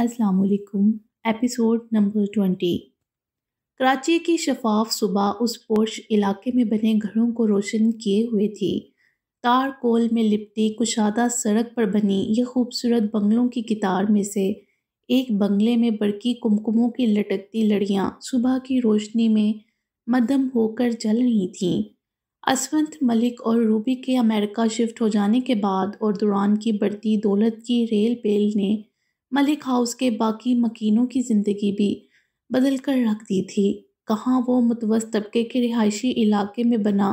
असलकुम episode number twenty Karachi की शफाफ सुबह उस पोश इलाके में बने घरों को रोशन किए हुए थी तार कोल में लिपटी कुशादा सड़क पर बनी यह खूबसूरत बंगलों की कितार में से एक बंगले में बड़की कुमकुमों की लटकती लड़ियां सुबह की रोशनी में मदम होकर जल रही थीं असवंत मलिक और रूबी के अमेरिका शिफ्ट हो जाने के बाद और दौरान की बढ़ती दौलत की रेल बेल ने मलिक हाउस के बाकी मकीनों की ज़िंदगी भी बदल कर रख दी थी कहाँ वो मुतवस तबके के रिहायशी इलाके में बना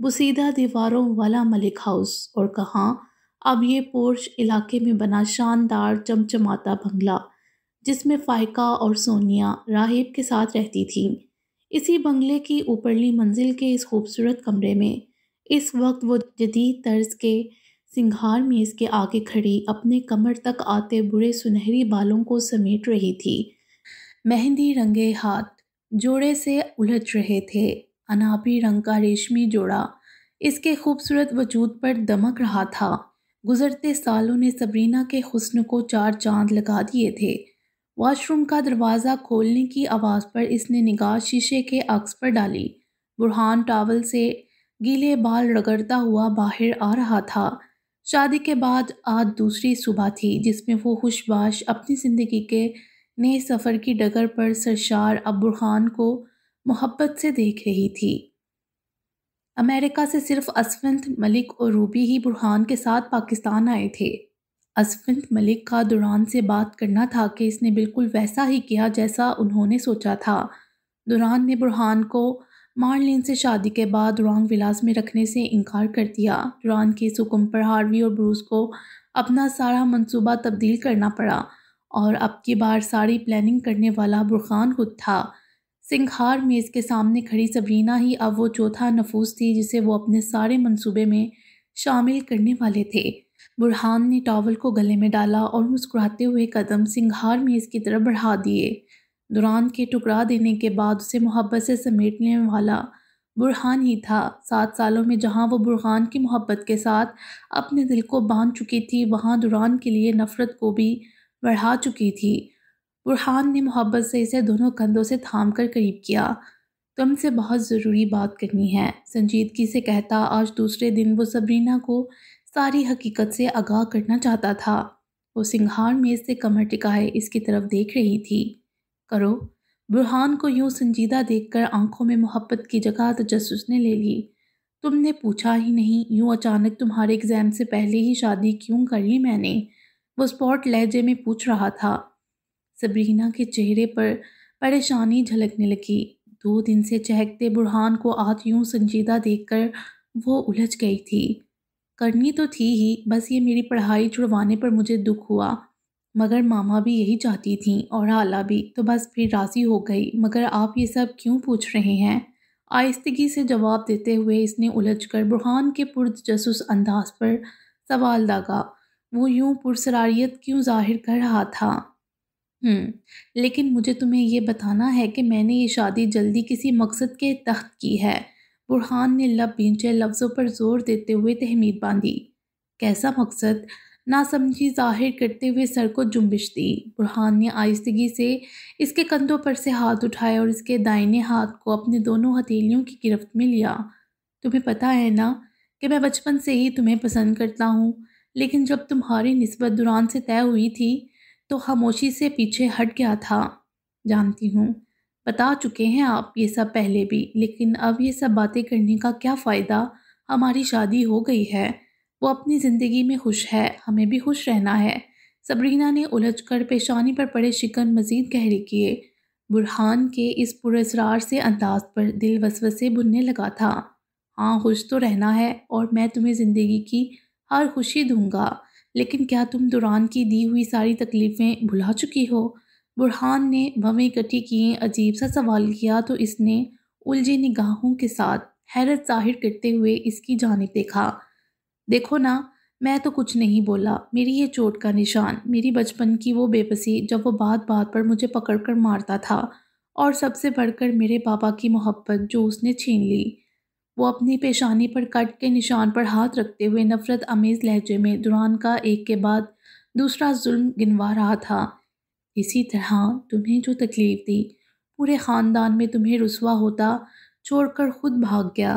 बुसीदा दीवारों वाला मलिक हाउस और कहाँ अब ये पोर्श इलाके में बना शानदार चमचमाता बंगला जिसमें फ़ायका और सोनिया राहिब के साथ रहती थीं इसी बंगले की ऊपरली मंजिल के इस खूबसूरत कमरे में इस वक्त वो जदीद तर्ज के सिंघार मेज के आगे खड़ी अपने कमर तक आते बुरे सुनहरी बालों को समेट रही थी मेहंदी रंगे हाथ जोड़े से उलझ रहे थे अनापी रंग का रेशमी जोड़ा इसके खूबसूरत वजूद पर दमक रहा था गुजरते सालों ने सबरीना के हुस्न को चार चांद लगा दिए थे वॉशरूम का दरवाज़ा खोलने की आवाज़ पर इसने निगाह शीशे के अक्स पर डाली बुरहान टावल से गीले बाल रगड़ता हुआ बाहर आ रहा था शादी के बाद आज दूसरी सुबह थी जिसमें वो खुशबाश अपनी ज़िंदगी के नए सफ़र की डगर पर सरशार अब्बू खान को मोहब्बत से देख रही थी अमेरिका से सिर्फ असवंत मलिक और रूबी ही बुरहान के साथ पाकिस्तान आए थे असवंत मलिक का दुरान से बात करना था कि इसने बिल्कुल वैसा ही किया जैसा उन्होंने सोचा था दुरान ने बुरहान को मार्लिन से शादी के बाद रॉन्ग विलास में रखने से इनकार कर दिया रॉन के सुकुम पर हार्वी और ब्रूस को अपना सारा मंसूबा तब्दील करना पड़ा और अब की बार सारी प्लानिंग करने वाला बुरखान खुद था सिंघार मेज़ के सामने खड़ी सबरीना ही अब वो चौथा नफूस थी जिसे वो अपने सारे मंसूबे में शामिल करने वाले थे बुरहान ने टॉवल को गले में डाला और मुस्कुराते हुए कदम सिंघार मेज़ की तरफ बढ़ा दिए दुरान के टुकड़ा देने के बाद उसे मोहब्बत से समेटने वाला बुरहान ही था सात सालों में जहाँ वो बुरहान की मोहब्बत के साथ अपने दिल को बांध चुकी थी वहाँ दुरान के लिए नफ़रत को भी बढ़ा चुकी थी बुरहान ने मोहब्बत से इसे दोनों कंधों से थाम कर करीब किया तुमसे बहुत ज़रूरी बात करनी है संजीदगी से कहता आज दूसरे दिन वो सबरीना को सारी हकीकत से आगाह करना चाहता था वो सिंघार में से कमर टिकाए इसकी तरफ देख रही थी करो बुरहान को यूं संजीदा देखकर आंखों में मोहब्बत की जगह तजस तो ने ले ली तुमने पूछा ही नहीं यूं अचानक तुम्हारे एग्ज़ाम से पहले ही शादी क्यों कर ली मैंने वो स्पॉट लहजे में पूछ रहा था सबरीना के चेहरे पर परेशानी झलकने लगी दो दिन से चहकते बुरहान को आज यूं संजीदा देखकर वो उलझ गई थी करनी तो थी ही बस ये मेरी पढ़ाई छुड़वाने पर मुझे दुख हुआ मगर मामा भी यही चाहती थीं और आला भी तो बस फिर राज़ी हो गई मगर आप ये सब क्यों पूछ रहे हैं आयस्तगी से जवाब देते हुए इसने उलझकर बुरहान के पुरजसूस अंदाज पर सवाल दागा वो यूं पुरसरारियत क्यों जाहिर कर रहा था हम्म, लेकिन मुझे तुम्हें यह बताना है कि मैंने ये शादी जल्दी किसी मकसद के तहत की है बुरहान ने लब बींचे लफ्ज़ों पर जोर देते हुए तहमीद बांधी कैसा मकसद नासमझी जाहिर करते हुए सर को जुम्बिश दी बुरहान ने आयस्तगी से इसके कंधों पर से हाथ उठाया और इसके दाइने हाथ को अपने दोनों हथेलियों की गिरफ्त में लिया तुम्हें पता है ना कि मैं बचपन से ही तुम्हें पसंद करता हूँ लेकिन जब तुम्हारी नस्बत दुरान से तय हुई थी तो खामोशी से पीछे हट गया था जानती हूँ बता चुके हैं आप ये सब पहले भी लेकिन अब ये सब बातें करने का क्या फ़ायदा हमारी शादी हो गई है वो अपनी ज़िंदगी में खुश है हमें भी खुश रहना है सबरीना ने उलझ कर पेशानी पर पड़े शिकन मज़ीद गहरे किए बुरहान के इस पुरसरार से अंदाज पर दिल वसवसे बुनने लगा था हाँ खुश तो रहना है और मैं तुम्हें ज़िंदगी की हर खुशी दूंगा लेकिन क्या तुम दुरान की दी हुई सारी तकलीफ़ें भुला चुकी हो बुरहान ने भवें इकट्ठी किए अजीब सा सवाल किया तो इसने उलझी निगाहों के साथ हैरत जाहिर करते हुए इसकी जानब देखा देखो ना मैं तो कुछ नहीं बोला मेरी ये चोट का निशान मेरी बचपन की वो बेबसी जब वो बात बात पर मुझे पकड़ कर मारता था और सबसे बढ़कर मेरे पापा की मोहब्बत जो उसने छीन ली वो अपनी पेशानी पर कट के निशान पर हाथ रखते हुए नफ़रत अमेज़ लहजे में दुरान का एक के बाद दूसरा जुल्म गिनवा रहा था इसी तरह तुम्हें जो तकलीफ़ दी पूरे ख़ानदान में तुम्हें रसुआ होता छोड़कर खुद भाग गया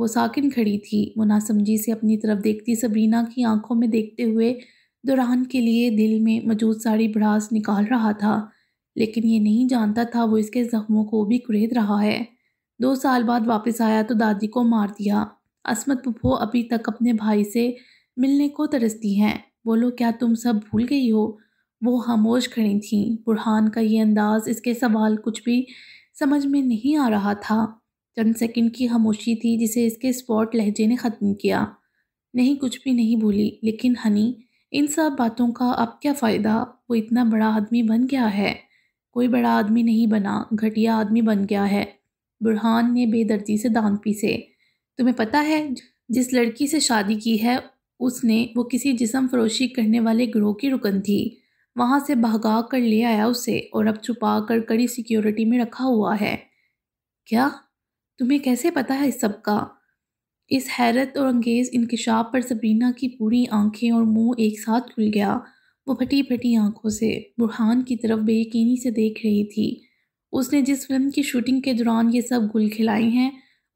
वो साकिन खड़ी थी वो नासमझी से अपनी तरफ देखती सबरीना की आंखों में देखते हुए दुरान के लिए दिल में मौजूद सारी भड़ास निकाल रहा था लेकिन ये नहीं जानता था वो इसके ज़ख्मों को भी कुरेद रहा है दो साल बाद वापस आया तो दादी को मार दिया असमत पुपो अभी तक अपने भाई से मिलने को तरसती हैं बोलो क्या तुम सब भूल गई हो वो खामोश खड़ी थी बुरहान का ये अंदाज़ इसके सवाल कुछ भी समझ में नहीं आ रहा था चंद सेकंड की खामोशी थी जिसे इसके स्पॉट लहजे ने ख़त्म किया नहीं कुछ भी नहीं भूली लेकिन हनी इन सब बातों का अब क्या फ़ायदा वो इतना बड़ा आदमी बन गया है कोई बड़ा आदमी नहीं बना घटिया आदमी बन गया है बुरहान ने बेदर्दी से दान पीसे तुम्हें पता है जिस लड़की से शादी की है उसने वो किसी जिसम फरोशी करने वाले ग्रोह की रुकन थी वहाँ से भगा कर ले आया उसे और अब छुपा कर कड़ी सिक्योरिटी में रखा हुआ है क्या तुम्हें कैसे पता है इस सब का इस हैरत और अंगेज इंकशाफ पर सबरीना की पूरी आंखें और मुंह एक साथ खुल गया वो फटी फटी आंखों से बुरहान की तरफ बेयकनी से देख रही थी उसने जिस फिल्म की शूटिंग के दौरान ये सब गुल खिलाई हैं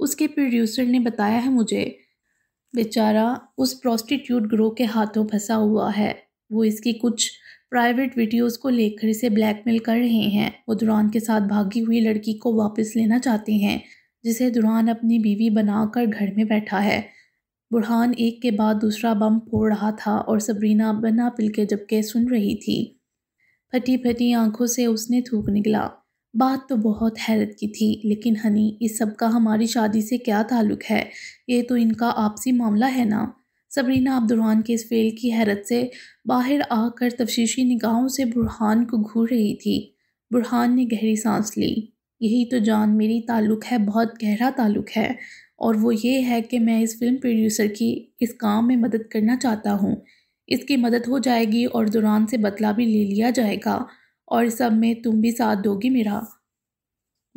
उसके प्रोड्यूसर ने बताया है मुझे बेचारा उस प्रॉस्टिट्यूट ग्रोह के हाथों फंसा हुआ है वो इसकी कुछ प्राइवेट वीडियोस को लेकर इसे ब्लैकमेल कर रहे हैं वो दुरान के साथ भागी हुई लड़की को वापस लेना चाहते हैं जिसे दुरहान अपनी बीवी बनाकर घर में बैठा है बुरहान एक के बाद दूसरा बम फोड़ रहा था और सबरीना बना पिल के जबके सुन रही थी फटी फटी आंखों से उसने थूक निकला बात तो बहुत हैरत की थी लेकिन हनी इस सब का हमारी शादी से क्या ताल्लुक है ये तो इनका आपसी मामला है ना सबरीना अब दुरहान के इस फेल की हैरत से बाहर आकर तफशीशी निगाहों से बुरहान को घूर रही थी बुरहान ने गहरी सांस ली यही तो जान मेरी ताल्लुक़ है बहुत गहरा ताल्लुक़ है और वो ये है कि मैं इस फ़िल्म प्रोड्यूसर की इस काम में मदद करना चाहता हूँ इसकी मदद हो जाएगी और दुरान से बदला भी ले लिया जाएगा और सब में तुम भी साथ दोगी मेरा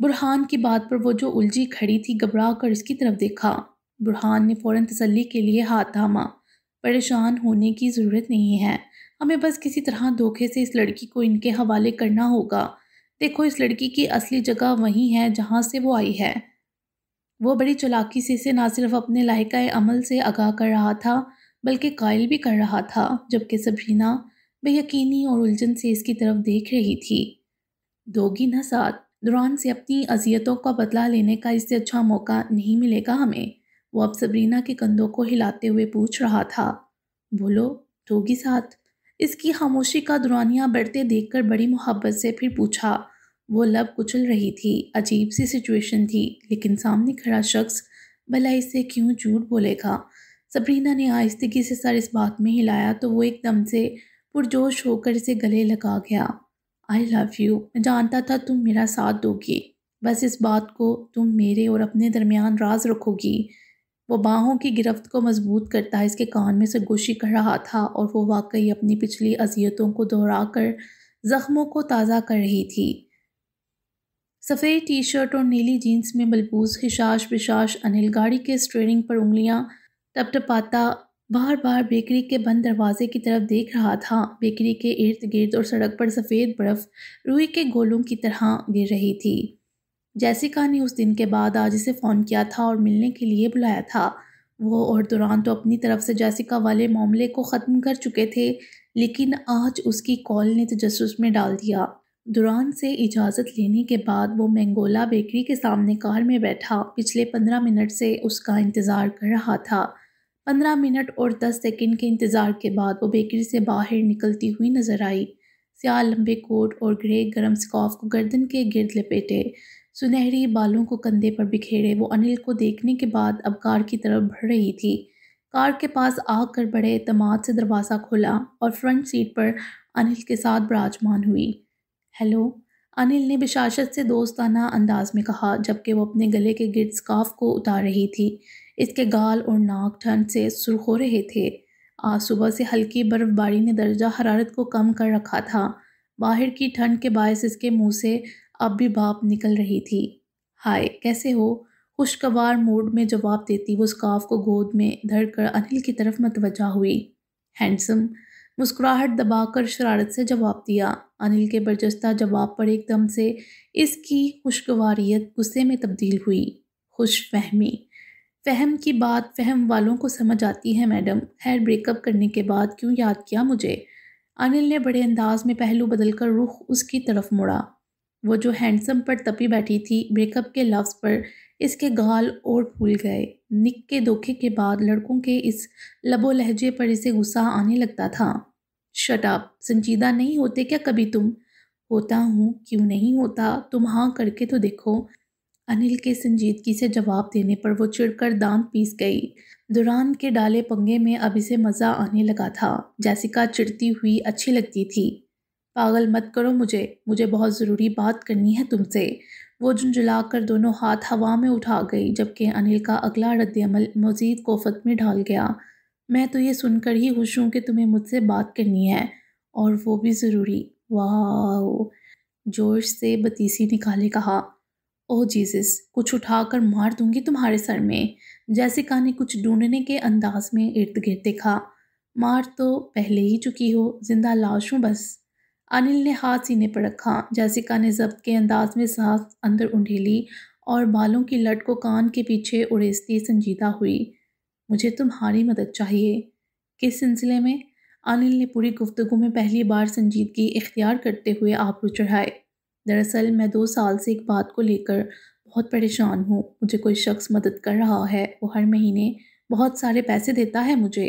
बुरहान की बात पर वो जो उलझी खड़ी थी घबरा कर उसकी तरफ देखा बुरहान ने फ़ौर तसली के लिए हाथ थामा परेशान होने की ज़रूरत नहीं है हमें बस किसी तरह धोखे से इस लड़की को इनके हवाले करना होगा देखो इस लड़की की असली जगह वही है जहाँ से वो आई है वो बड़ी चलाकी से इसे ना सिर्फ अपने लाइक अमल से आगाह कर रहा था बल्कि कायल भी कर रहा था जबकि सबरीना बेयकीनी और उलझन से इसकी तरफ देख रही थी दोगी न साथ दुरान से अपनी अजियतों का बदला लेने का इससे अच्छा मौका नहीं मिलेगा हमें वो अब सबरीना के कंधों को हिलाते हुए पूछ रहा था बोलो दोगी साथ इसकी खामोशी का दुरानिया बढ़ते देखकर बड़ी मोहब्बत से फिर पूछा वो लब कुचल रही थी अजीब सी सिचुएशन थी लेकिन सामने खड़ा शख्स भला इससे क्यों झूठ बोलेगा सबरीना ने आहिस्तगी से सर इस बात में हिलाया तो वो एकदम से पुरजोश होकर इसे गले लगा गया आई लव यू मैं जानता था तुम मेरा साथ दोगी बस इस बात को तुम मेरे और अपने दरमियान राज रखोगी वो बाहों की गिरफ्त को मजबूत करता इसके कान में से गोशी कर रहा था और वो वाकई अपनी पिछली अजियतों को दोहरा कर ज़ख्मों को ताज़ा कर रही थी सफ़ेद टी शर्ट और नीली जीन्स में मलबूस हिशाश बिशाश अनिल गाड़ी के स्ट्रेनिंग पर उंगलियाँ टपटपाता बार बार बेकरी के बंद दरवाजे की तरफ देख रहा था बेकरी के इर्द गिर्द और सड़क पर सफ़ेद बर्फ़ रूई के गोलों की तरह गिर रही थी जैसिका ने उस दिन के बाद आज इसे फ़ोन किया था और मिलने के लिए बुलाया था वो और दौरान तो अपनी तरफ से जैसिका वाले मामले को ख़त्म कर चुके थे लेकिन आज उसकी कॉल ने तजस में डाल दिया दुरान से इजाज़त लेने के बाद वो मैंगोला बेकरी के सामने कार में बैठा पिछले पंद्रह मिनट से उसका इंतज़ार कर रहा था पंद्रह मिनट और दस सेकंड के इंतज़ार के बाद वो बेकरी से बाहर निकलती हुई नज़र आई स्याह लंबे कोट और ग्रे गर्म स्कॉफ को गर्दन के गिरद लपेटे सुनहरी बालों को कंधे पर बिखेरे वो अनिल को देखने के बाद अब कार की तरफ बढ़ रही थी कार के पास आकर बड़े अतमाद से दरवाज़ा खोला और फ्रंट सीट पर अनिल के साथ विराजमान हुई हेलो अनिल ने बिशाशत से दोस्ताना अंदाज में कहा जबकि वो अपने गले के गिर स्काफ को उतार रही थी इसके गाल और नाक ठंड से सुरख हो रहे थे आज सुबह से हल्की बर्फ़बारी ने दर्जा हरारत को कम कर रखा था बाहर की ठंड के बायस इसके मुंह से अब भी भाप निकल रही थी हाय कैसे हो खुशगवार मूड में जवाब देती वो स्काफ को गोद में धर कर अनिल की तरफ मतवजा हुई हैंडसम मुस्कुराहट दबाकर शरारत से जवाब दिया अनिल के बर्जस्ता जवाब पर एकदम से इसकी खुशगवारीत गुस्से में तब्दील हुई खुश फहमी फहम की बात फहम वालों को समझ आती है मैडम खैर ब्रेकअप करने के बाद क्यों याद किया मुझे अनिल ने बड़े अंदाज में पहलू बदलकर रुख उसकी तरफ मुड़ा वो जो हैंडसम पर तपी बैठी थी ब्रेकअप के लफ्ज़ पर इसके गाल और फूल गए निक के धोखे के बाद लड़कों के इस लबो लहजे पर इसे गुस्सा आने लगता था शटाप संजीदा नहीं होते क्या कभी तुम होता हूँ क्यों नहीं होता तुम हाँ करके तो देखो अनिल के संजीदगी से जवाब देने पर वो चिड़कर दाम पीस गई दुरान के डाले पंगे में अब इसे मज़ा आने लगा था जैसिका चिड़ती हुई अच्छी लगती थी पागल मत करो मुझे मुझे बहुत ज़रूरी बात करनी है तुमसे वो झुंझुला कर दोनों हाथ हवा में उठा गई जबकि अनिल का अगला रद्दमल मजीद कोफत में ढाल गया मैं तो ये सुनकर ही खुश हूँ कि तुम्हें मुझसे बात करनी है और वो भी ज़रूरी वाह जोश से बतीसी निकाले कहा ओह जीसस कुछ उठा कर मार दूंगी तुम्हारे सर में जैसिका ने कुछ ढूंढने के अंदाज में इर्द गिर्द देखा मार तो पहले ही चुकी हो जिंदा लाश हूँ बस अनिल ने हाथ सीने पर रखा जैसिका ने जब्त के अंदाज में सांस अंदर उंडेली और बालों की लट को कान के पीछे उड़ेसती संजीदा हुई मुझे तुम्हारी मदद चाहिए किस सिलसिले में अनिल ने पूरी गुफ्तगु में पहली बार संजीदगी इख्तियार करते हुए आबरू चढ़ाए दरअसल मैं दो साल से एक बात को लेकर बहुत परेशान हूँ मुझे कोई शख्स मदद कर रहा है वो हर महीने बहुत सारे पैसे देता है मुझे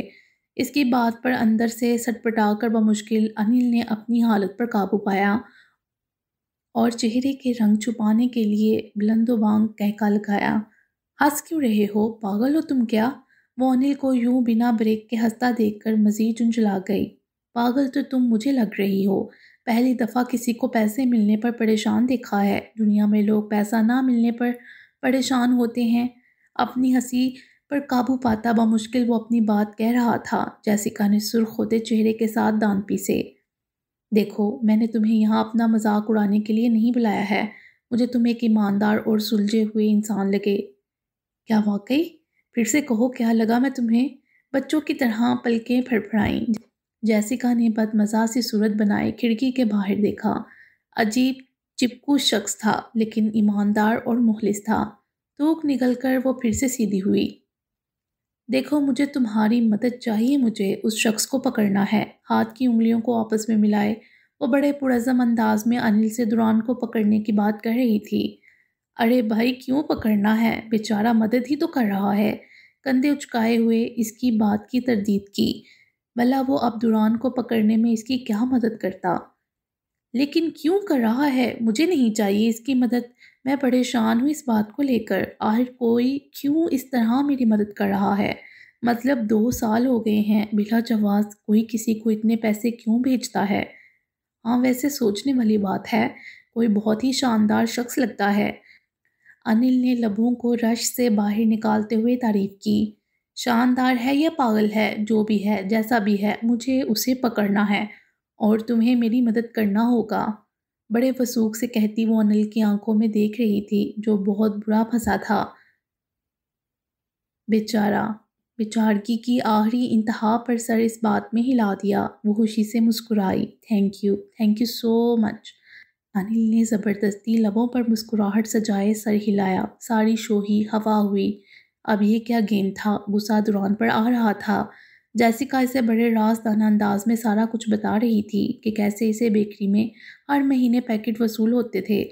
इसकी बात पर अंदर से सटपटा कर बमुश्किल अनिल ने अपनी हालत पर काबू पाया और चेहरे के रंग छुपाने के लिए बुलंदोबांग कहका लगाया हंस क्यों रहे हो पागल हो तुम क्या वो अनिल को यूं बिना ब्रेक के हंसता देखकर मजीद झुंझला गई पागल तो तुम मुझे लग रही हो पहली दफ़ा किसी को पैसे मिलने पर परेशान देखा है दुनिया में लोग पैसा ना मिलने पर परेशान होते हैं अपनी हंसी पर काबू पाता बामुश्किल वो अपनी बात कह रहा था जैसिका ने सुर्ख होते चेहरे के साथ दान पीसे देखो मैंने तुम्हें यहाँ अपना मजाक उड़ाने के लिए नहीं बुलाया है मुझे तुम एक ईमानदार और सुलझे हुए इंसान लगे क्या वाकई फिर से कहो क्या लगा मैं तुम्हें बच्चों की तरह पलकें फड़फड़ाई जैसिका ने मजा सी सूरत बनाए खिड़की के बाहर देखा अजीब चिपकू शख्स था लेकिन ईमानदार और मुखलिस था तोक निकल कर वो फिर से सीधी हुई देखो मुझे तुम्हारी मदद चाहिए मुझे उस शख्स को पकड़ना है हाथ की उंगलियों को आपस में मिलाए वो बड़े पुरज़म अंदाज में अनिल से दुरान को पकड़ने की बात कर रही थी अरे भाई क्यों पकड़ना है बेचारा मदद ही तो कर रहा है कंधे उचकाए हुए इसकी बात की तरदीद की भला वो अब्दुरान को पकड़ने में इसकी क्या मदद करता लेकिन क्यों कर रहा है मुझे नहीं चाहिए इसकी मदद मैं परेशान हूँ इस बात को लेकर आखिर कोई क्यों इस तरह मेरी मदद कर रहा है मतलब दो साल हो गए हैं बिला जवाज कोई किसी को इतने पैसे क्यों भेजता है हाँ वैसे सोचने वाली बात है कोई बहुत ही शानदार शख्स लगता है अनिल ने लबों को रश से बाहर निकालते हुए तारीफ की शानदार है या पागल है जो भी है जैसा भी है मुझे उसे पकड़ना है और तुम्हें मेरी मदद करना होगा बड़े वसूख से कहती वो अनिल की आंखों में देख रही थी जो बहुत बुरा फंसा था बेचारा बेचारगी की आखिरी इंतहा पर सर इस बात में हिला दिया वो खुशी से मुस्कुराई thank you thank you so much Anil ने ज़बरदस्ती लबों पर मुस्कुराहट सजाए सर हिलाया सारी शोही हवा हुई अब ये क्या गेम था गुस्सा दुरान पर आ रहा था जैसिका इसे बड़े रासदाना अंदाज में सारा कुछ बता रही थी कि कैसे इसे बेकरी में हर महीने पैकेट वसूल होते थे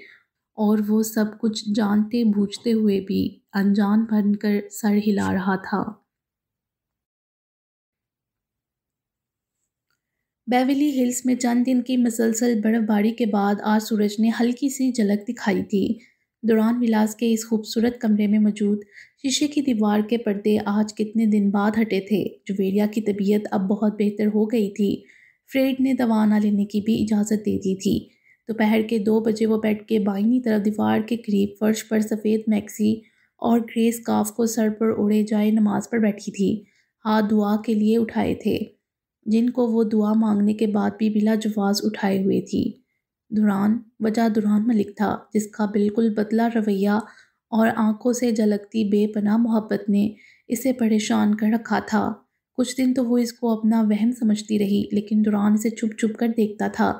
और वो सब कुछ जानते बूझते हुए भी अनजान बनकर सर हिला रहा था बेवली हिल्स में चंद दिन की मसलसल बर्फबारी के बाद आज सूरज ने हल्की सी झलक दिखाई थी दौरान विलास के इस खूबसूरत कमरे में मौजूद शीशे की दीवार के पर्दे आज कितने दिन बाद हटे थे जुवेरिया की तबीयत अब बहुत बेहतर हो गई थी फ्रेड ने दवा ना लेने की भी इजाज़त दे दी थी दोपहर के दो बजे वो बेड के बाइनी तरफ दीवार के करीब फर्श पर सफ़ेद मैक्सी और ग्रेस काफ को सर पर ओढ़े जाए नमाज पर बैठी थी हाथ दुआ के लिए उठाए थे जिनको वो दुआ मांगने के बाद भी बिला जवाज़ उठाए हुए थी दुरान वजह दुरान मलिक था जिसका बिल्कुल बदला रवैया और आंखों से झलकती बेपना मोहब्बत ने इसे परेशान कर रखा था कुछ दिन तो वो इसको अपना वहम समझती रही लेकिन दुरान इसे छुप छुप कर देखता था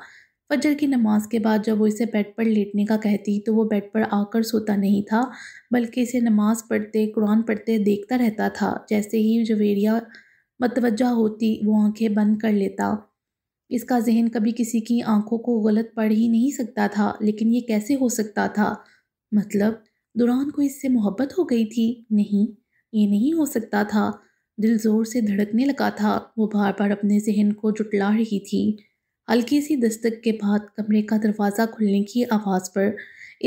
फजर की नमाज के बाद जब वो इसे बेड पर लेटने का कहती तो वो बेड पर आकर सोता नहीं था बल्कि इसे नमाज़ पढ़ते कुरान पढ़ते देखता रहता था जैसे ही जवेरिया मतवजह होती वो आंखें बंद कर लेता इसका जहन कभी किसी की आंखों को गलत पढ़ ही नहीं सकता था लेकिन ये कैसे हो सकता था मतलब दुरान को इससे मोहब्बत हो गई थी नहीं ये नहीं हो सकता था दिल ज़ोर से धड़कने लगा था वो बार बार अपने जहन को जुटला रही थी हल्की सी दस्तक के बाद कमरे का दरवाज़ा खुलने की आवाज़ पर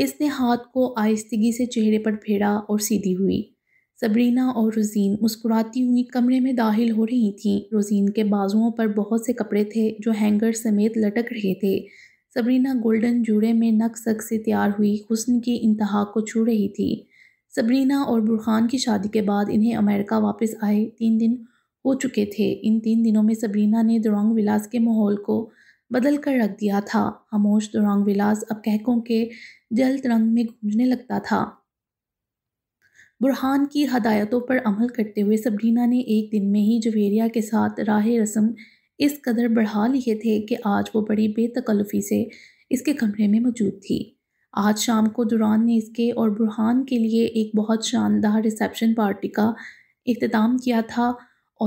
इसने हाथ को आहिस्तगी से चेहरे पर फेरा और सीधी हुई सबरीना और रोज़ीन मुस्कुराती हुई कमरे में दाखिल हो रही थीं रोज़ीन के बाजुओं पर बहुत से कपड़े थे जो हैंगर समेत लटक रहे थे सबरीना गोल्डन जूड़े में नक सक से तैयार हुई हुसन की इंतहा को छू रही थी सबरीना और बुरहान की शादी के बाद इन्हें अमेरिका वापस आए तीन दिन हो चुके थे इन तीन दिनों में सबरीना ने दुरंग विलास के माहौल को बदल कर रख दिया था खामोश दुरंग विलास अब कहकों के जल्द रंग में गूंजने लगता था बुरहान की हदायतों पर अमल करते हुए सबरीना ने एक दिन में ही जवेरिया के साथ राह रस्म इस कदर बढ़ा लिए थे कि आज वो बड़ी बेतकल्फ़ी से इसके कमरे में मौजूद थी आज शाम को दुरान ने इसके और बुरहान के लिए एक बहुत शानदार रिसेप्शन पार्टी का अख्ताम किया था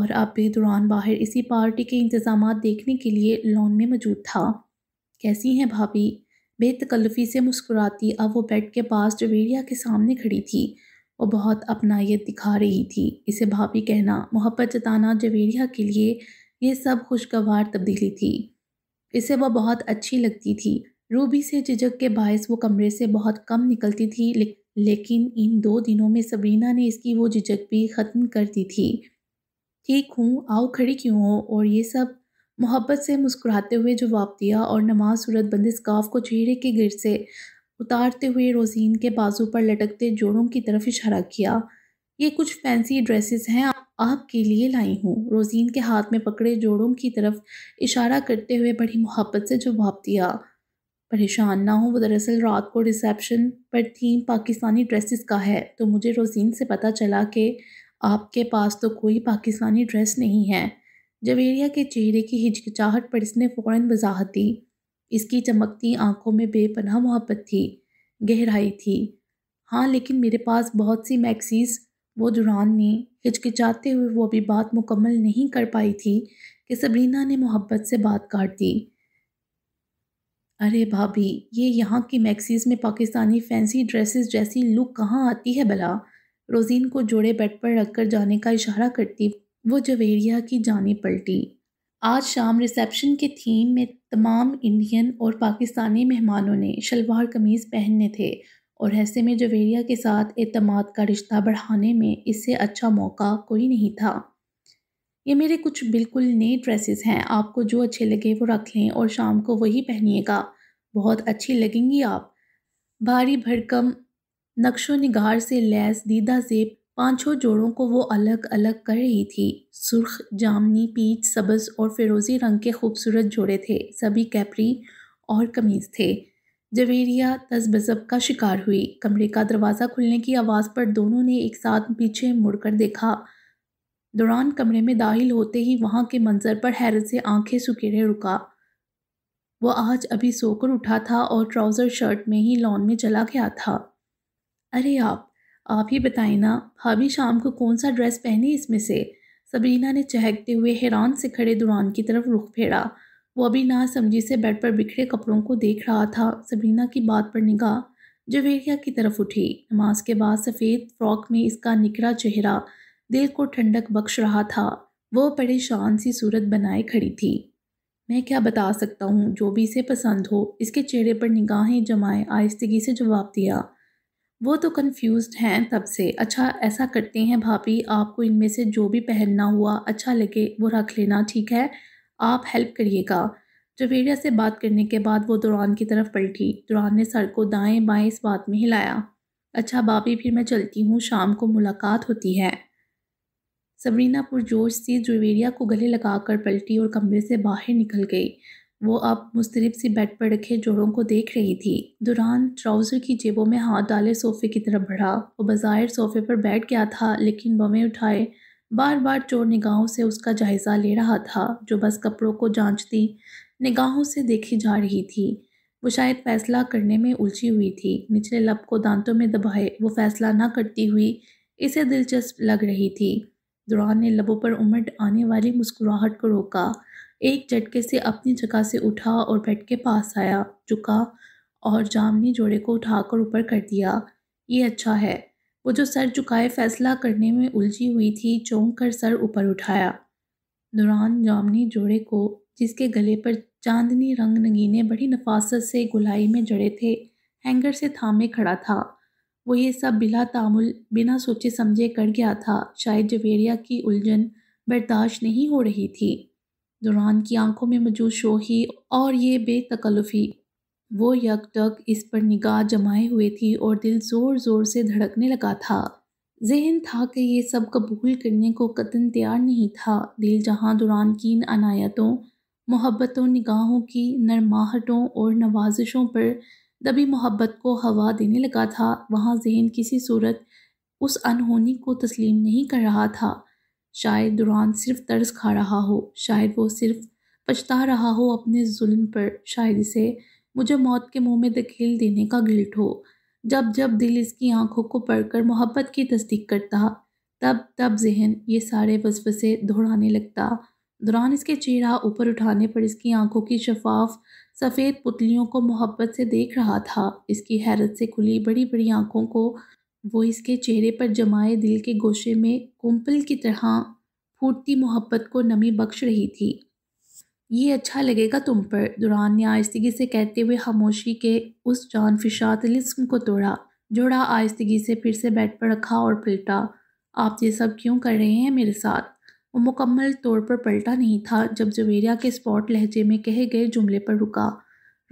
और अब भी दुरान बाहर इसी पार्टी के इंतज़ाम देखने के लिए लॉन में मौजूद था कैसी हैं भाभी बेतकल्फ़ी से मुस्कुराती अब वो बेड के पास जवेरिया के सामने खड़ी थी वो बहुत अपनायत दिखा रही थी इसे भाभी कहना मोहब्बत जताना जवेरिया के लिए ये सब खुशगवार तब्दीली थी इसे वह बहुत अच्छी लगती थी रूबी से झिझक के बायस वो कमरे से बहुत कम निकलती थी ले, लेकिन इन दो दिनों में सबरीना ने इसकी वो झिझक भी ख़त्म कर दी थी ठीक हूँ आओ खड़ी क्यों हो और ये सब मोहब्बत से मुस्कुराते हुए जवाब दिया और नमाज सूरत बंद स्काफ को चेहरे के गिर से उतारते हुए रोजीन के बाजू पर लटकते जोड़ों की तरफ इशारा किया ये कुछ फैंसी ड्रेसेस हैं आपके लिए लाई हूँ रोजीन के हाथ में पकड़े जोड़ों की तरफ इशारा करते हुए बड़ी मोहब्बत से जवाब दिया परेशान ना हो वो दरअसल रात को रिसेप्शन पर थीम पाकिस्तानी ड्रेसेस का है तो मुझे रोजीन से पता चला कि आपके पास तो कोई पाकिस्तानी ड्रेस नहीं है जवेरिया के चेहरे की हिचकिचाहट पर इसने फ़ौर वजाहत दी इसकी चमकती आंखों में बेपनाह मोहब्बत थी गहराई थी हाँ लेकिन मेरे पास बहुत सी मैक्सीस वो दुरान ने हिचकिचाते हुए वो अभी बात मुकम्मल नहीं कर पाई थी कि सबरीना ने मोहब्बत से बात काट दी अरे भाभी ये यहाँ की मैक्सीज में पाकिस्तानी फैंसी ड्रेसेस जैसी लुक कहाँ आती है भला रोजीन को जोड़े बेड पर रखकर जाने का इशारा करती वो जवेरिया की जानी पलटी आज शाम रिसेप्शन के थीम में तमाम इंडियन और पाकिस्तानी मेहमानों ने शलवार कमीज़ पहनने थे और ऐसे में जवेरिया के साथ अतमाद का रिश्ता बढ़ाने में इससे अच्छा मौका कोई नहीं था ये मेरे कुछ बिल्कुल नए ड्रेसेस हैं आपको जो अच्छे लगे वो रख लें और शाम को वही पहनिएगा बहुत अच्छी लगेंगी आप भारी भरकम नक्शो नगार से लैस दीदा जेब पांचों जोड़ों को वो अलग अलग कर रही थी सुर्ख जामनी पीच सबज और फिरोज़ी रंग के खूबसूरत जोड़े थे सभी कैपरी और कमीज़ थे जवेरिया तजबजब का शिकार हुई कमरे का दरवाज़ा खुलने की आवाज़ पर दोनों ने एक साथ पीछे मुड़कर देखा दौरान कमरे में दाखिल होते ही वहाँ के मंजर पर हैरत से आंखें सुकेरे रुका वो आज अभी सोकर उठा था और ट्राउज़र शर्ट में ही लॉन में चला गया था अरे आप आप ही बताएं ना भाभी शाम को कौन सा ड्रेस पहनी इसमें से सबरीना ने चहकते हुए हैरान से खड़े दुरान की तरफ रुख फेरा वो अभी ना समझी से बेड पर बिखरे कपड़ों को देख रहा था सबरीना की बात पर निगाह जवेरिया की तरफ उठी नमाज के बाद सफ़ेद फ्रॉक में इसका निकरा चेहरा दिल को ठंडक बख्श रहा था वो परेशान सी सूरत बनाए खड़ी थी मैं क्या बता सकता हूँ जो भी इसे पसंद हो इसके चेहरे पर निगाहें जमाए आहिस्तगी से जवाब दिया वो तो कंफ्यूज्ड हैं तब से अच्छा ऐसा करते हैं भाभी आपको इनमें से जो भी पहनना हुआ अच्छा लगे वो रख लेना ठीक है आप हेल्प करिएगा जवेरिया से बात करने के बाद वो दुरान की तरफ पलटी दुरान ने सर को दाएं बाएं इस बात में हिलाया अच्छा भाभी फिर मैं चलती हूँ शाम को मुलाकात होती है सबरीना पुरजोश से जुवेरिया को गले लगाकर पलटी और कमरे से बाहर निकल गई वो अब मुस्तरब सी बेड पर रखे जोड़ों को देख रही थी दुरान ट्राउज़र की जेबों में हाथ डाले सोफ़े की तरफ बढ़ा वो बाहिर सोफ़े पर बैठ गया था लेकिन बमें उठाए बार बार चोर निगाहों से उसका जायज़ा ले रहा था जो बस कपड़ों को जांचती निगाहों से देखी जा रही थी वो शायद फ़ैसला करने में उलझी हुई थी निचले लब को दांतों में दबाए वो फ़ैसला ना करती हुई इसे दिलचस्प लग रही थी दुरान ने लबों पर उमड़ आने वाली मुस्कुराहट को रोका एक झटके से अपनी जगह से उठा और बेड के पास आया झुका और जामनी जोड़े को उठाकर ऊपर कर दिया ये अच्छा है वो जो सर झुकाए फैसला करने में उलझी हुई थी चौंक कर सर ऊपर उठाया दौरान जामनी जोड़े को जिसके गले पर चांदनी रंग नगीने बड़ी नफासत से गुलाई में जड़े थे हैंगर से थामे खड़ा था वो ये सब बिला तामुल बिना सोचे समझे कर गया था शायद जवेरिया की उलझन बर्दाश्त नहीं हो रही थी दौरान की आंखों में मौजूद शोही और ये बेतकलफ़ी वो यक टक इस पर निगाह जमाए हुए थी और दिल ज़ोर ज़ोर से धड़कने लगा था जहन था कि ये सब कबूल करने को कतन तैयार नहीं था दिल जहाँ दौरान की इन अनायतों मोहब्बतों निगाहों की नरमाहटों और नवाजिशों पर दबी मोहब्बत को हवा देने लगा था वहाँ जहन किसी सूरत उस अनहोनी को तस्लीम नहीं कर रहा था शायद दुरान सिर्फ तर्स खा रहा हो शायद वो सिर्फ पछता रहा हो अपने जुल्म पर शायद इसे मुझे मौत के मुंह में धकेल देने का गिल्ट हो जब जब दिल इसकी आंखों को पढ़कर मोहब्बत की तस्दीक करता तब तब जहन ये सारे वसवसे दोहराने लगता दौरान इसके चेहरा ऊपर उठाने पर इसकी आंखों की शफाफ सफ़ेद पुतलियों को मोहब्बत से देख रहा था इसकी हैरत से खुली बड़ी बड़ी आंखों को वो इसके चेहरे पर जमाए दिल के गोशे में कुंपल की तरह फूटती मोहब्बत को नमी बख्श रही थी ये अच्छा लगेगा तुम पर दुरान ने आयस्तगी से कहते हुए खामोशी के उस जान फिशातलिस्म को तोड़ा जोड़ा आयस्तगी से फिर से बेड पर रखा और पलटा आप ये सब क्यों कर रहे हैं मेरे साथ वो मुकम्मल तौर पर पलटा नहीं था जब जवेरिया के स्पॉट लहजे में कहे गए जुमले पर रुका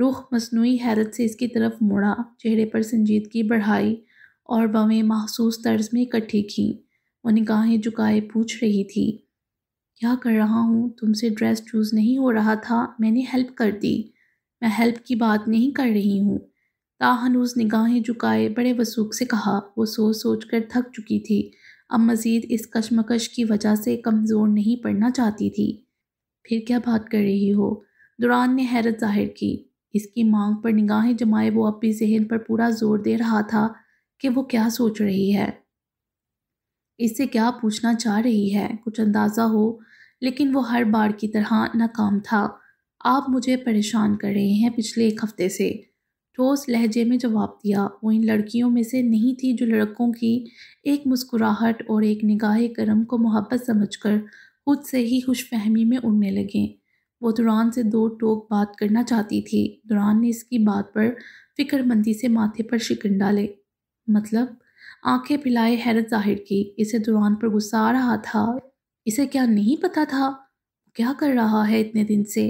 रुख मसनू हैरत से इसकी तरफ मुड़ा चेहरे पर संजीदगी बढ़ाई और बवें महसूस तर्ज में इकट्ठी की वो निगाहें झुकाए पूछ रही थी क्या कर रहा हूँ तुमसे ड्रेस चूज़ नहीं हो रहा था मैंने हेल्प कर दी मैं हेल्प की बात नहीं कर रही हूँ ताहनूज निगाहें झुकाए बड़े वसूख से कहा वो सोच सोच कर थक चुकी थी अब मज़ीद इस कशमकश की वजह से कमज़ोर नहीं पड़ना चाहती थी फिर क्या बात कर रही हो दुरान ने हैरत जाहिर की इसकी मांग पर निगाहें जमाए वो अपनी जहन पर पूरा जोर दे रहा था कि वो क्या सोच रही है इससे क्या पूछना चाह रही है कुछ अंदाज़ा हो लेकिन वो हर बार की तरह नाकाम था आप मुझे परेशान कर रहे हैं पिछले एक हफ्ते से ठोस लहजे में जवाब दिया वो इन लड़कियों में से नहीं थी जो लड़कों की एक मुस्कुराहट और एक निगाह करम को मोहब्बत समझकर खुद से ही खुश फहमी में उड़ने लगें वो दुरान से दो टोक बात करना चाहती थी दुरान ने इसकी बात पर फिक्रमंदी से माथे पर शिकन डाले मतलब आंखें पिलाए हैरत जाहिर की इसे दुरान पर गुस्सा आ रहा था इसे क्या नहीं पता था क्या कर रहा है इतने दिन से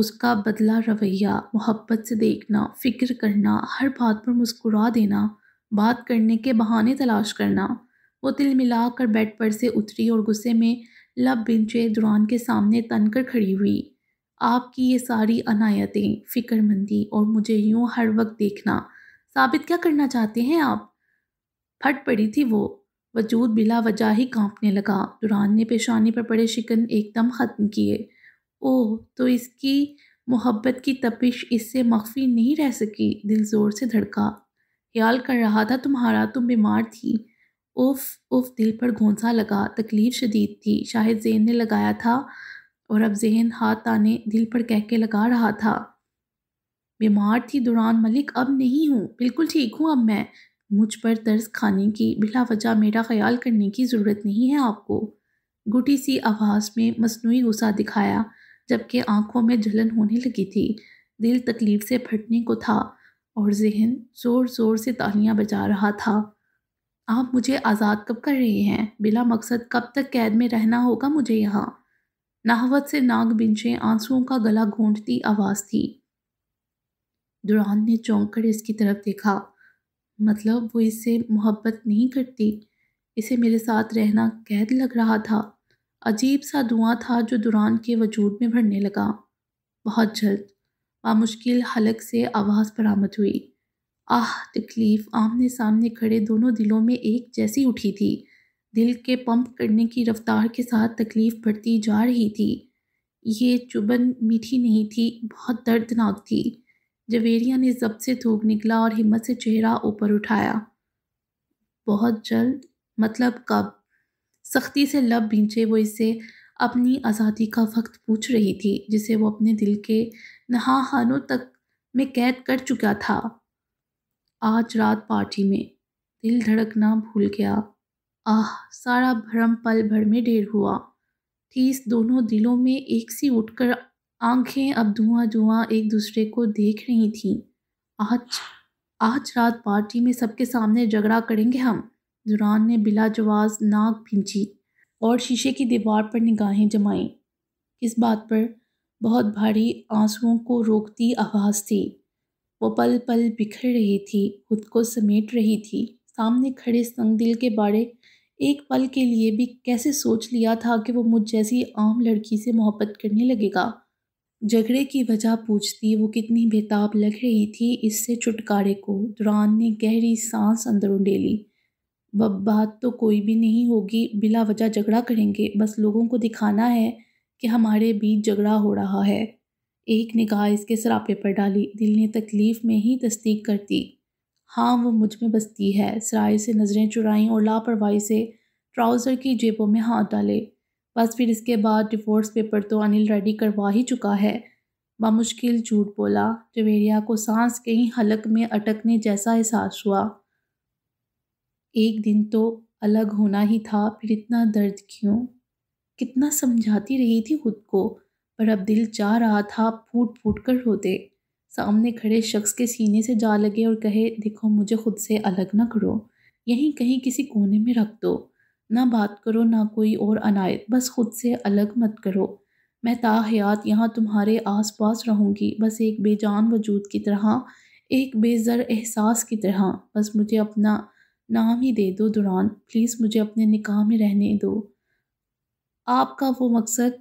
उसका बदला रवैया मोहब्बत से देखना फिक्र करना हर बात पर मुस्कुरा देना बात करने के बहाने तलाश करना वो तिल मिला कर बेड पर से उतरी और गुस्से में लब बिंचे दुरान के सामने तन कर खड़ी हुई आपकी ये सारी अनायतें फ़िक्रमंदी और मुझे यूँ हर वक्त देखना साबित क्या करना चाहते हैं आप फट पड़ी थी वो वजूद बिला वजह ही कांपने लगा दुरान ने पेशानी पर पड़े शिकन एकदम ख़त्म किए ओह तो इसकी मोहब्बत की तपिश इससे मख्फी नहीं रह सकी दिल ज़ोर से धड़का ख्याल कर रहा था तुम्हारा तुम बीमार थी उफ उफ दिल पर घोंसा लगा तकलीफ़ शदीद थी शायद जहन ने लगाया था और अब जहन हाथ आने दिल पर कह के लगा रहा था बीमार थी दौरान मलिक अब नहीं हूँ बिल्कुल ठीक हूँ अब मैं मुझ पर तर्ज खाने की बिला वजह मेरा ख्याल करने की ज़रूरत नहीं है आपको गुटी सी आवाज़ में मसनू गुस्सा दिखाया जबकि आंखों में जलन होने लगी थी दिल तकलीफ़ से फटने को था और जहन ज़ोर ज़ोर से तालियां बजा रहा था आप मुझे आज़ाद कब कर रहे हैं बिला मकसद कब तक कैद में रहना होगा मुझे यहाँ नाहवत से नाग बिंचे आंसुओं का गला घोंटती आवाज़ थी दुरान ने चौंक कर इसकी तरफ देखा मतलब वो इसे मोहब्बत नहीं करती इसे मेरे साथ रहना कैद लग रहा था अजीब सा धुआं था जो दुरान के वजूद में भरने लगा बहुत जल्द बामुश्किल हलक से आवाज़ बरामद हुई आह तकलीफ़ आमने सामने खड़े दोनों दिलों में एक जैसी उठी थी दिल के पंप करने की रफ्तार के साथ तकलीफ़ बढ़ती जा रही थी ये चुबन मीठी नहीं थी बहुत दर्दनाक थी जवेरिया ने जब से थूक निकला और हिम्मत से चेहरा ऊपर उठाया बहुत जल्द मतलब कब सख्ती से लब भींचे वो इसे अपनी आज़ादी का वक्त पूछ रही थी जिसे वो अपने दिल के नहाहानों तक में कैद कर चुका था आज रात पार्टी में दिल धड़कना भूल गया आह सारा भ्रम पल भर में ढेर हुआ ठीस दोनों दिलों में एक सी उठकर आंखें अब धुआं धुआं एक दूसरे को देख रही थीं आज आज रात पार्टी में सबके सामने झगड़ा करेंगे हम दुरान ने बिला जवाज नाक भिंची और शीशे की दीवार पर निगाहें जमाई इस बात पर बहुत भारी आंसुओं को रोकती आवाज़ थी वो पल पल बिखर रही थी खुद को समेट रही थी सामने खड़े संग दिल के बारे एक पल के लिए भी कैसे सोच लिया था कि वो मुझ जैसी आम लड़की से मोहब्बत करने लगेगा झगड़े की वजह पूछती वो कितनी बेताब लग रही थी इससे छुटकारे को दुरान ने गहरी सांस अंदरों ले ली बात तो कोई भी नहीं होगी बिला वजह झगड़ा करेंगे बस लोगों को दिखाना है कि हमारे बीच झगड़ा हो रहा है एक निगाह इसके सरापे पर डाली दिल ने तकलीफ़ में ही तस्दीक कर दी हाँ वो मुझ में बसती है सराय से नज़रें चुराईं और लापरवाही से ट्राउज़र की जेबों में हाथ डाले बस फिर इसके बाद डिवोर्स पेपर तो अनिल रेडी करवा ही चुका है बामुश्किल झूठ बोला जवेरिया को सांस कहीं हलक में अटकने जैसा एहसास हुआ एक दिन तो अलग होना ही था फिर इतना दर्द क्यों कितना समझाती रही थी खुद को पर अब दिल चाह रहा था फूट फूट कर रोते सामने खड़े शख्स के सीने से जा लगे और कहे देखो मुझे खुद से अलग ना करो यहीं कहीं किसी कोने में रख दो ना बात करो ना कोई और अनायत बस खुद से अलग मत करो मैं ताहयात यहाँ तुम्हारे आस पास रहूँगी बस एक बेजान वजूद की तरह एक बेज़र एहसास की तरह बस मुझे अपना नाम ही दे दो दुरान प्लीज़ मुझे अपने निकाह में रहने दो आपका वो मकसद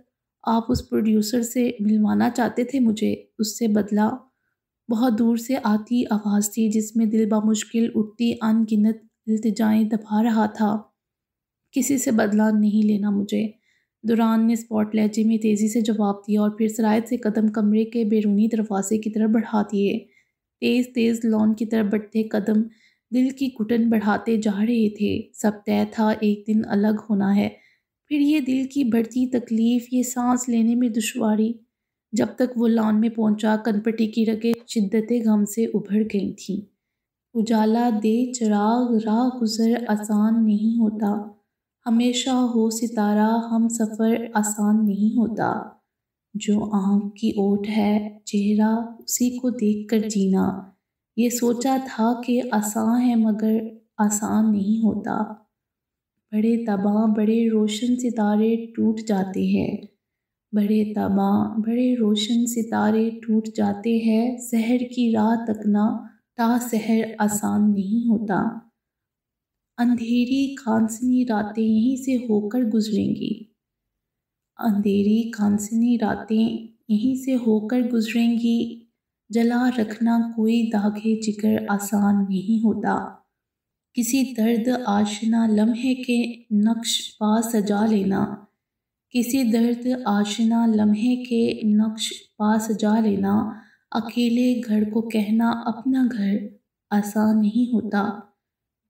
आप उस प्रोड्यूसर से मिलवाना चाहते थे मुझे उससे बदला बहुत दूर से आती आवाज़ थी जिसमें दिल बामुश्किल उठती अनगिनत अल्तजाएँ दबा रहा था किसी से बदला नहीं लेना मुझे दुरान ने स्पॉट लहजे में तेज़ी से जवाब दिया और फिर सरायत से कदम कमरे के बैरूनी दरवाजे की तरफ बढ़ा दिए तेज़ तेज़ लॉन की तरफ बढ़ते कदम दिल की घुटन बढ़ाते जा रहे थे सब तय था एक दिन अलग होना है फिर ये दिल की बढ़ती तकलीफ़ ये सांस लेने में दुशारी जब तक वो लॉन में पहुंचा कनपटी की रगे शिद्दत गम से उभर गई थी उजाला दे चराग राह गुजर आसान नहीं होता हमेशा हो सितारा हम सफ़र आसान नहीं होता जो आँख की ओट है चेहरा उसी को देख कर जीना ये सोचा था कि आसान है मगर आसान नहीं होता बड़े तबाह बड़े रोशन सितारे टूट जाते हैं बड़े तबाह बड़े रोशन सितारे टूट जाते हैं शहर की राह तकना ता शहर आसान नहीं होता अंधेरी खानसनी रातें यहीं से होकर गुजरेंगी अंधेरी खानसनी रातें यहीं से होकर गुजरेंगी जला रखना कोई दागे जिगर आसान नहीं होता किसी दर्द आशना लम्हे के नक्श पा सजा लेना किसी दर्द आशना लम्हे के नक्श पा सजा लेना अकेले घर को कहना अपना घर आसान नहीं होता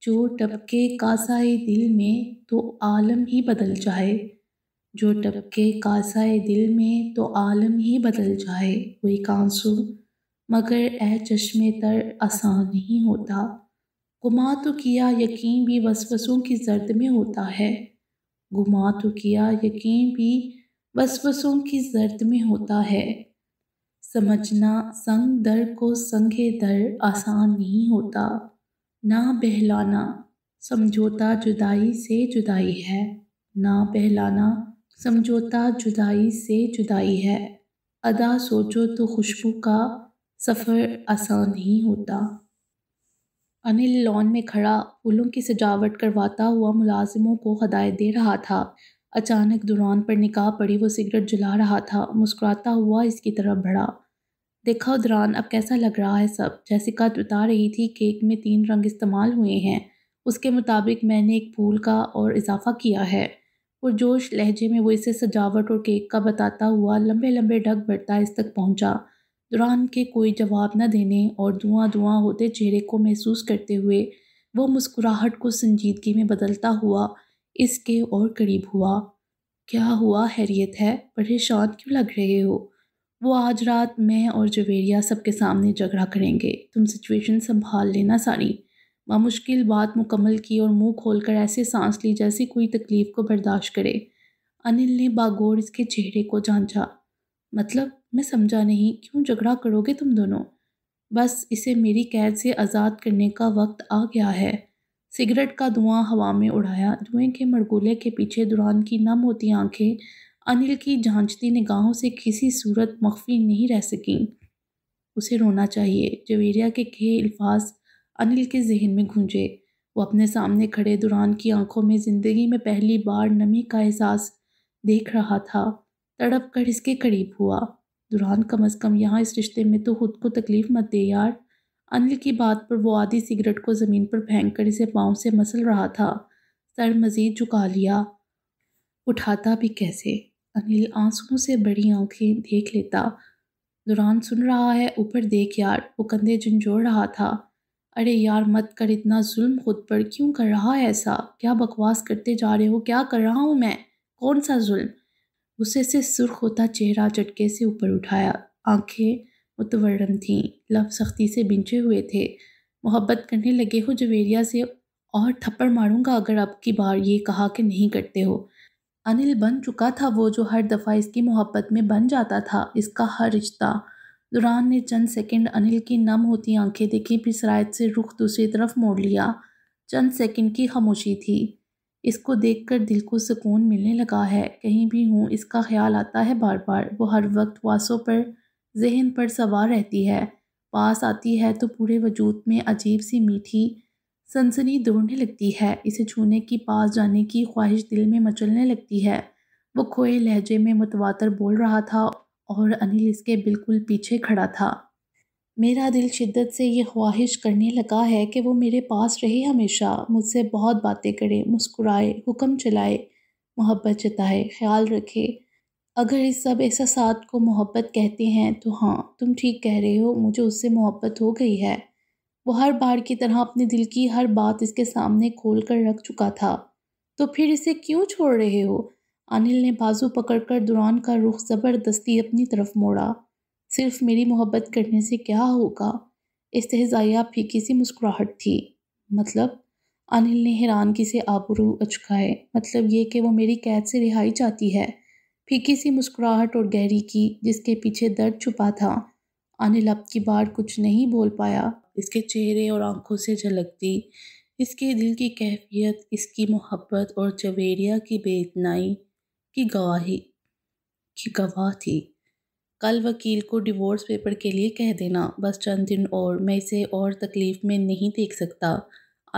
जो टपके कासाए दिल में तो आलम ही बदल जाए जो टपके कासाए दिल में तो आलम ही बदल जाए कोई कांसू मगर ए चश्मे तर आसान नहीं होता गुमा तो किया यकीन भी वसवसों की जर्द में होता है गुमा तो किया यकीन भी वसवसों की जर्द में होता है समझना संग दर को संगे दर आसान नहीं होता ना बहलाना समझौता जुदाई से जुदाई है ना बहलाना समझौता जुदाई से जुदाई है अदा सोचो तो खुशबू का सफ़र आसान ही होता अनिल लॉन में खड़ा फूलों की सजावट करवाता हुआ मुलाजिमों को हदायत दे रहा था अचानक दुरान पर निकाह पड़ी वो सिगरेट जला रहा था मुस्कुराता हुआ इसकी तरफ बढ़ा देखा उदरान अब कैसा लग रहा है सब जैसिका बता रही थी केक में तीन रंग इस्तेमाल हुए हैं उसके मुताबिक मैंने एक फूल का और इजाफा किया है पुरजोश लहजे में वो इसे सजावट और केक का बताता हुआ लंबे लंबे ढक इस तक पहुंचा दुरान के कोई जवाब न देने और धुआं धुआं होते चेहरे को महसूस करते हुए वो मुस्कुराहट को संजीदगी में बदलता हुआ इसके और करीब हुआ क्या हुआ हैरियत है परेशान क्यों लग रहे हो वो आज रात मैं और जवेरिया सबके सामने झगड़ा करेंगे तुम सिचुएशन संभाल लेना सारी मुश्किल बात मुकम्मल की और मुंह खोलकर ऐसे सांस ली जैसे कोई तकलीफ़ को बर्दाश्त करे अनिल ने बागोर इसके चेहरे को झांझा मतलब मैं समझा नहीं क्यों झगड़ा करोगे तुम दोनों बस इसे मेरी कैद से आज़ाद करने का वक्त आ गया है सिगरेट का धुआं हवा में उड़ाया धुएं के मरगोले के पीछे दुरान की नम होती आंखें अनिल की झांझती निगाहों से किसी सूरत मख्फी नहीं रह सकी उसे रोना चाहिए जवेरिया के कहे अल्फाज अनिल के जहन में गूंजे वो अपने सामने खड़े दुरान की आंखों में ज़िंदगी में पहली बार नमी का एहसास देख रहा था तड़प कर इसके करीब हुआ दुरान कम अज़ कम यहाँ इस रिश्ते में तो खुद को तकलीफ़ मत दे यार अनिल की बात पर वो आधी सिगरेट को ज़मीन पर फेंक कर इसे पाँव से मसल रहा था सर मज़ीद झुका लिया उठाता भी कैसे अनिल आंसुओं से बड़ी आंखें देख लेता दुरान सुन रहा है ऊपर देख यार वो कंधे झुंझोड़ रहा था अरे यार मत कर इतना जुल्म खुद पर क्यों कर रहा है ऐसा क्या बकवास करते जा रहे हो क्या कर रहा हूँ मैं कौन सा जुल्म गुस्से से सुर्ख होता चेहरा झटके से ऊपर उठाया आंखें मुतवरम थीं लफ सख्ती से बिंचे हुए थे मोहब्बत करने लगे हो जवेरिया से और थप्पड़ मारूंगा अगर अब की बार ये कहा कि नहीं करते हो अनिल बन चुका था वो जो हर दफ़ा इसकी मोहब्बत में बन जाता था इसका हर रिश्ता दुरान ने चंद सेकंड अनिल की नम होती आंखें देखी फिर सरायत से रुख दूसरी तरफ मोड़ लिया चंद सेकंड की खामोशी थी इसको देखकर दिल को सुकून मिलने लगा है कहीं भी हूँ इसका ख्याल आता है बार बार वो हर वक्त वासों पर जहन पर सवार रहती है पास आती है तो पूरे वजूद में अजीब सी मीठी सनसनी दौड़ने लगती है इसे छूने की पास जाने की ख्वाहिश दिल में मचलने लगती है वो खोए लहजे में मुतवातर बोल रहा था और अनिल इसके बिल्कुल पीछे खड़ा था मेरा दिल शिद्दत से ये ख्वाहिश करने लगा है कि वो मेरे पास रहे हमेशा मुझसे बहुत बातें करे मुस्कुराए हुक्म चलाए मोहब्बत जताए ख्याल रखे अगर इस सब एहसास को मोहब्बत कहते हैं तो हाँ तुम ठीक कह रहे हो मुझे उससे मोहब्बत हो गई है वो हर बार की तरह अपने दिल की हर बात इसके सामने खोल कर रख चुका था तो फिर इसे क्यों छोड़ रहे हो अनिल ने बाजू पकड़कर दुरान का रुख ज़बरदस्ती अपनी तरफ मोड़ा सिर्फ मेरी मोहब्बत करने से क्या होगा इस्तेजाया फीकी सी मुस्कुराहट थी मतलब अनिल ने हैरानगी से आबरू अचकाए मतलब ये कि वो मेरी कैद से रिहाई चाहती है फीकी सी मुस्कुराहट और गहरी की जिसके पीछे दर्द छुपा था अनिल अब की बार कुछ नहीं बोल पाया इसके चेहरे और आंखों से झलकती इसके दिल की कैफियत इसकी मोहब्बत और जवेरिया की बेतनाई की गवाही की गवाह थी कल वकील को डिवोर्स पेपर के लिए कह देना बस चंद दिन और मैं इसे और तकलीफ़ में नहीं देख सकता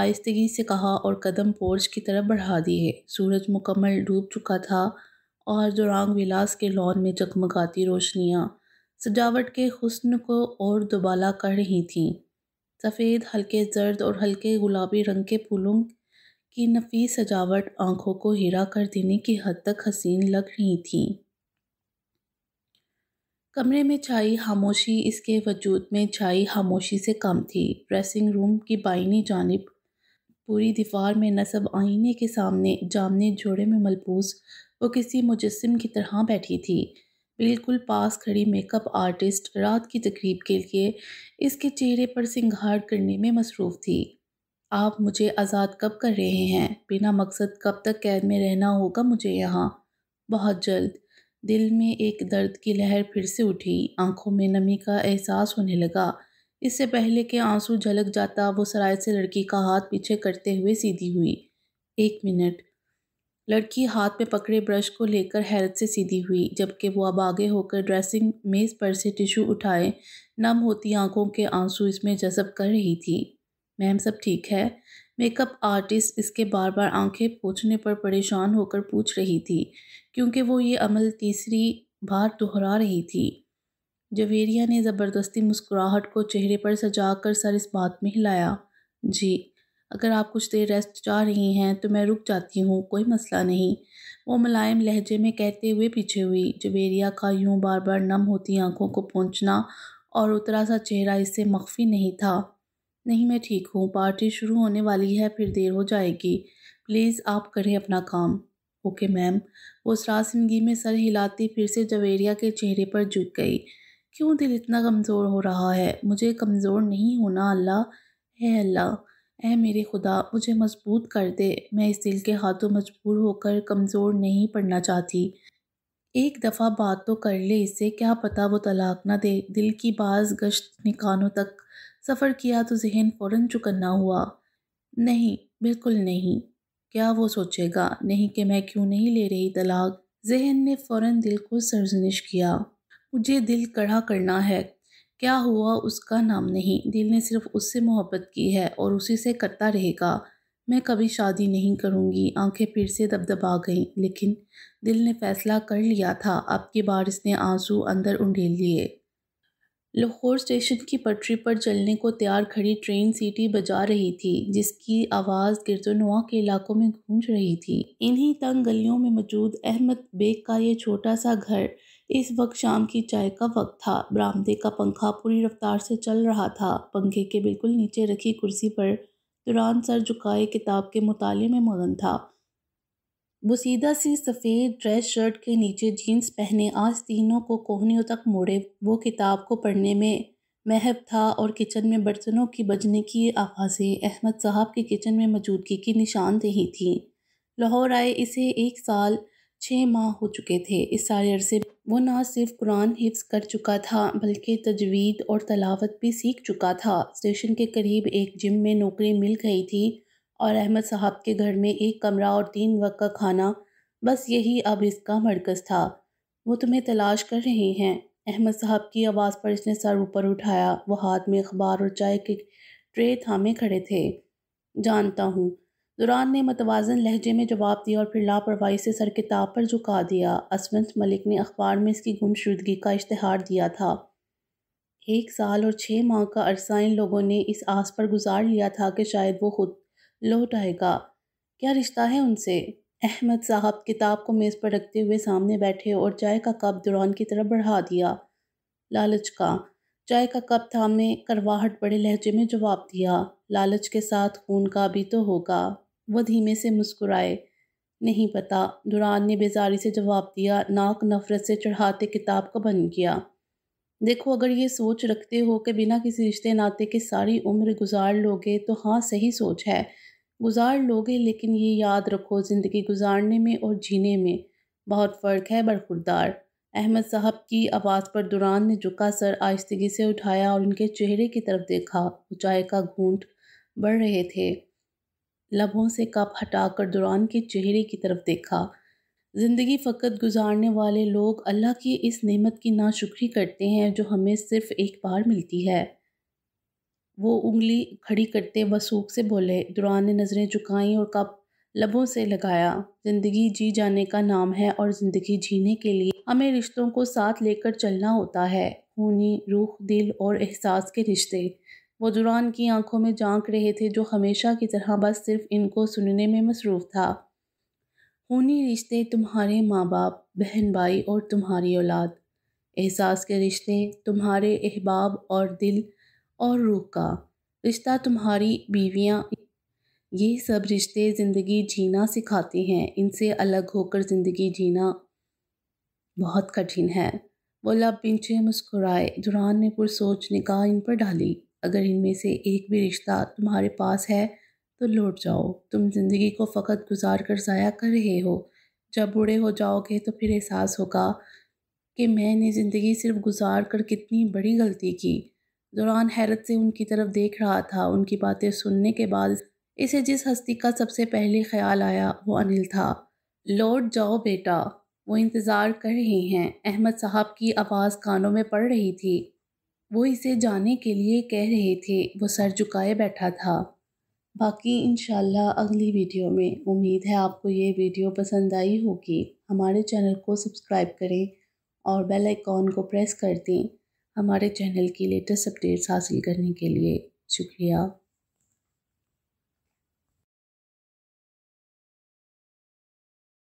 आयस्तगी से कहा और कदम पोर्च की तरफ बढ़ा दिए सूरज मुकम्मल डूब चुका था और दुरांग विलास के लॉन में जगमगाती रोशनियाँ सजावट के हुस्न को और दुबाला कर रही थीं सफ़ेद हल्के जर्द और हल्के गुलाबी रंग के फूलों की नफीस सजावट आंखों को हिरा कर देने की हद तक हसीन लग रही थी कमरे में छाई खामोशी इसके वजूद में छाई खामोशी से कम थी ड्रेसिंग रूम की बाइनी जानब पूरी दीवार में नसब आईने के सामने जामने जोड़े में मलबूस वो किसी मुजस्म की तरह बैठी थी बिल्कुल पास खड़ी मेकअप आर्टिस्ट रात की तकरीब के लिए इसके चेहरे पर सिंगार करने में मसरूफ़ थी आप मुझे आज़ाद कब कर रहे हैं बिना मकसद कब तक कैद में रहना होगा मुझे यहाँ बहुत जल्द दिल में एक दर्द की लहर फिर से उठी आंखों में नमी का एहसास होने लगा इससे पहले के आंसू झलक जाता वो सराय से लड़की का हाथ पीछे करते हुए सीधी हुई एक मिनट लड़की हाथ में पकड़े ब्रश को लेकर हैरत से सीधी हुई जबकि वो अब आगे होकर ड्रेसिंग मेज़ पर से टिशू उठाए नम होती आंखों के आंसू इसमें जजब कर रही थी मैम सब ठीक है मेकअप आर्टिस्ट इसके बार बार आंखें पोछने पर परेशान होकर पूछ रही थी क्योंकि वो ये अमल तीसरी बार दोहरा रही थी जवेरिया ने ज़बरदस्ती मुस्कुराहट को चेहरे पर सजा कर सर इस बात में हिलाया जी अगर आप कुछ देर रेस्ट जा रही हैं तो मैं रुक जाती हूँ कोई मसला नहीं वो मुलायम लहजे में कहते हुए पीछे हुई जबेरिया का यूं बार बार नम होती आंखों को पहुँचना और उतरा सा चेहरा इससे मख्फी नहीं था नहीं मैं ठीक हूँ पार्टी शुरू होने वाली है फिर देर हो जाएगी प्लीज़ आप करें अपना काम ओके मैम वो सरासिंदगी में सर हिलाती फिर से जवेरिया के चेहरे पर झुक गई क्यों दिल इतना कमज़ोर हो रहा है मुझे कमज़ोर नहीं होना अल्लाह है अल्लाह ए मेरे खुदा मुझे मजबूत कर दे मैं इस दिल के हाथों मजबूर होकर कमज़ोर नहीं पड़ना चाहती एक दफ़ा बात तो कर ले इससे क्या पता वो तलाक ना दे दिल की बाज गश्त निकानों तक सफ़र किया तो जहन फ़ौरन चुकन्ना हुआ नहीं बिल्कुल नहीं क्या वो सोचेगा नहीं कि मैं क्यों नहीं ले रही तलाक जहन ने फ़ौर दिल को सरजनिश किया मुझे दिल कड़ा करना है क्या हुआ उसका नाम नहीं दिल ने सिर्फ उससे मोहब्बत की है और उसी से करता रहेगा मैं कभी शादी नहीं करूँगी आंखें फिर से दबदबा गईं लेकिन दिल ने फैसला कर लिया था अब की बार इसने आंसू अंदर उंडेल लिए लाहौर स्टेशन की पटरी पर चलने को तैयार खड़ी ट्रेन सीटी बजा रही थी जिसकी आवाज़ गिरजुनुआ के इलाकों में गूंज रही थी इन्हीं तंग गलियों में मौजूद अहमद बेग का ये छोटा सा घर इस वक्त शाम की चाय का वक्त था बरामदे का पंखा पूरी रफ्तार से चल रहा था पंखे के बिल्कुल नीचे रखी कुर्सी पर दुरान सर झुकाए किताब के मुताले में मगन था वो सीधा सी सफ़ेद ड्रेस शर्ट के नीचे जीन्स पहने आज तीनों को कोहनियों तक मोड़े वो किताब को पढ़ने में महब था और किचन में बर्तनों की बजने की आवाज़ें अहमद साहब की किचन में मौजूदगी की निशानदेही थी लाहौर आए इसे एक साल छः माह हो चुके थे इस सारे अरसे वो ना सिर्फ कुरान हिफ्स कर चुका था बल्कि तजवीद और तलावत भी सीख चुका था स्टेशन के करीब एक जिम में नौकरी मिल गई थी और अहमद साहब के घर में एक कमरा और तीन वक्त का खाना बस यही अब इसका मरकज़ था वो तुम्हें तलाश कर रहे हैं अहमद साहब की आवाज़ पर इसने सर ऊपर उठाया वो हाथ में अखबार और चाय के ट्रे थामे खड़े थे जानता हूँ दुरान ने मतवाजन लहजे में जवाब दिया और फिर लापरवाही से सर किताब पर झुका दिया असवंत मलिक ने अखबार में इसकी गुमशुदगी का इश्तहार दिया था एक साल और छः माह का अरसा इन लोगों ने इस आस पर गुजार लिया था कि शायद वो खुद लौट आएगा क्या रिश्ता है उनसे अहमद साहब किताब को मेज़ पर रखते हुए सामने बैठे और चाय का कप दुरान की तरफ बढ़ा दिया लालच का चाय का कप थामे करवाहट बड़े लहजे में जवाब दिया लालच के साथ खून का भी तो होगा वह धीमे से मुस्कुराए नहीं पता दुरान ने बेजारी से जवाब दिया नाक नफरत से चढ़ाते किताब का बन गया देखो अगर ये सोच रखते हो कि बिना किसी रिश्ते नाते के सारी उम्र गुजार लोगे तो हाँ सही सोच है गुजार लोगे लेकिन ये याद रखो ज़िंदगी गुजारने में और जीने में बहुत फ़र्क है बरखुरदार अहमद साहब की आवाज़ पर दुरान ने झुका सर आहिस्तगी से उठाया और उनके चेहरे की तरफ देखा ऊँचाई का घूंट बढ़ रहे थे लबों से कप हटाकर दुरान के चेहरे की तरफ देखा ज़िंदगी फ़कत गुजारने वाले लोग अल्लाह की इस नेमत की नाशुक्री करते हैं जो हमें सिर्फ़ एक बार मिलती है वो उंगली खड़ी करते वसूख से बोले दुरान ने नज़रें झुकाईं और कप लबों से लगाया ज़िंदगी जी जाने का नाम है और ज़िंदगी जीने के लिए हमें रिश्तों को साथ लेकर चलना होता है खूनी रूह दिल और एहसास के रिश्ते वो दुरान की आंखों में झांक रहे थे जो हमेशा की तरह बस सिर्फ इनको सुनने में मसरूफ़ था खूनी रिश्ते तुम्हारे माँ बाप बहन भाई और तुम्हारी औलाद एहसास के रिश्ते तुम्हारे अहबाब और दिल और रोका का रिश्ता तुम्हारी बीवियाँ ये सब रिश्ते ज़िंदगी जीना सिखाते हैं इनसे अलग होकर ज़िंदगी जीना बहुत कठिन है वो लब पिंचे मुस्कुराए दुरान ने पुरसोच निगाह इन पर डाली अगर इनमें से एक भी रिश्ता तुम्हारे पास है तो लौट जाओ तुम ज़िंदगी को फ़कत गुजार कर ज़ाया कर रहे हो जब बूढ़े हो जाओगे तो फिर एहसास होगा कि मैंने ज़िंदगी सिर्फ गुजार कर कितनी बड़ी गलती की दौरान हैरत से उनकी तरफ देख रहा था उनकी बातें सुनने के बाद इसे जिस हस्ती का सबसे पहले ख्याल आया वो अनिल था लौट जाओ बेटा वो इंतज़ार कर रहे हैं अहमद साहब की आवाज़ कानों में पड़ रही थी वो इसे जाने के लिए कह रहे थे वो सर झुकाए बैठा था बाकी इन अगली वीडियो में उम्मीद है आपको ये वीडियो पसंद आई होगी हमारे चैनल को सब्सक्राइब करें और बेल आइकॉन को प्रेस कर दें हमारे चैनल की लेटेस्ट अपडेट्स हासिल करने के लिए शुक्रिया